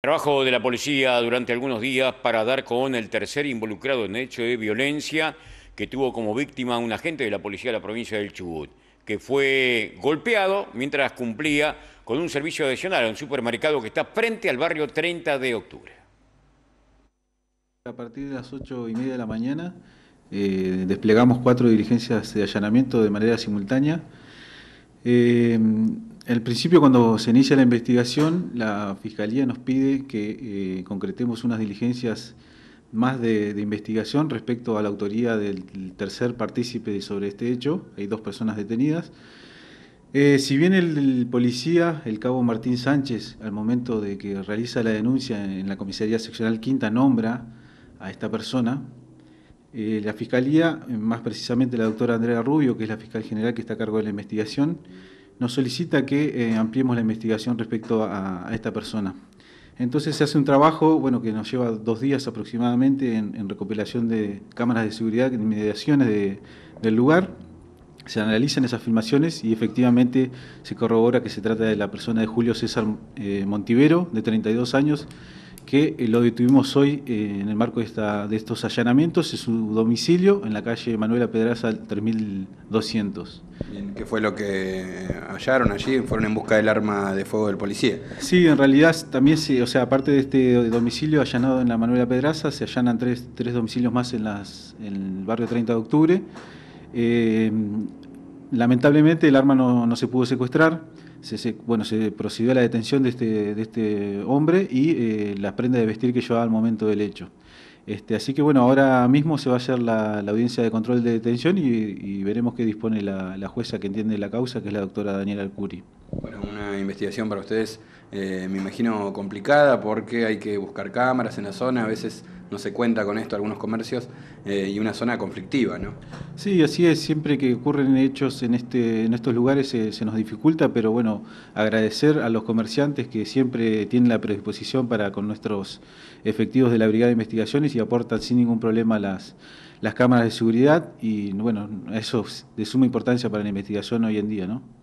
Trabajo de la policía durante algunos días para dar con el tercer involucrado en hecho de violencia que tuvo como víctima un agente de la policía de la provincia del Chubut, que fue golpeado mientras cumplía con un servicio adicional a un supermercado que está frente al barrio 30 de octubre. A partir de las 8 y media de la mañana eh, desplegamos cuatro diligencias de allanamiento de manera simultánea. Eh, al principio, cuando se inicia la investigación, la Fiscalía nos pide que eh, concretemos unas diligencias más de, investigación respecto a la autoría del tercer partícipe sobre este hecho. Hay dos personas detenidas. Eh, si bien el, policía, el cabo Martín Sánchez, al momento de que realiza la denuncia en, la comisaría seccional quinta, nombra a esta persona, eh, la fiscalía, más precisamente la doctora Andrea Rubio, que es la fiscal general que está a cargo de la investigación, nos solicita que eh, ampliemos la investigación respecto a, esta persona. Entonces se hace un trabajo, bueno, que nos lleva dos días aproximadamente en, recopilación de cámaras de seguridad, en mediaciones del lugar. Se analizan esas filmaciones y efectivamente se corrobora que se trata de la persona de Julio César eh, Montivero, de 32 años, que lo detuvimos hoy eh, en el marco de, estos allanamientos es su domicilio en la calle Manuela Pedraza 3200. ¿Qué fue lo que hallaron allí? ¿Fueron en busca del arma de fuego del policía? Sí, en realidad también, o sea, aparte de este domicilio allanado en la Manuela Pedraza, se allanan tres, domicilios más en, las, en el barrio 30 de octubre. Eh, lamentablemente el arma no, no se pudo secuestrar se, bueno, se procedió a la detención de este, de este hombre y eh, las prendas de vestir que llevaba al momento del hecho. Este, así que bueno, ahora mismo se va a hacer la, audiencia de control de detención y, veremos qué dispone la, jueza que entiende la causa, que es la doctora Daniela Alcuri. Bueno, una investigación para ustedes, eh, me imagino, complicada porque hay que buscar cámaras en la zona, a veces no se cuenta con esto algunos comercios eh, y una zona conflictiva, ¿no? Sí, así es, siempre que ocurren hechos en, este, en estos lugares eh, se, nos dificulta, pero bueno, agradecer a los comerciantes que siempre tienen la predisposición para con nuestros efectivos de la Brigada de Investigaciones y aportan sin ningún problema las, las cámaras de seguridad y bueno, eso es de suma importancia para la investigación hoy en día, ¿no?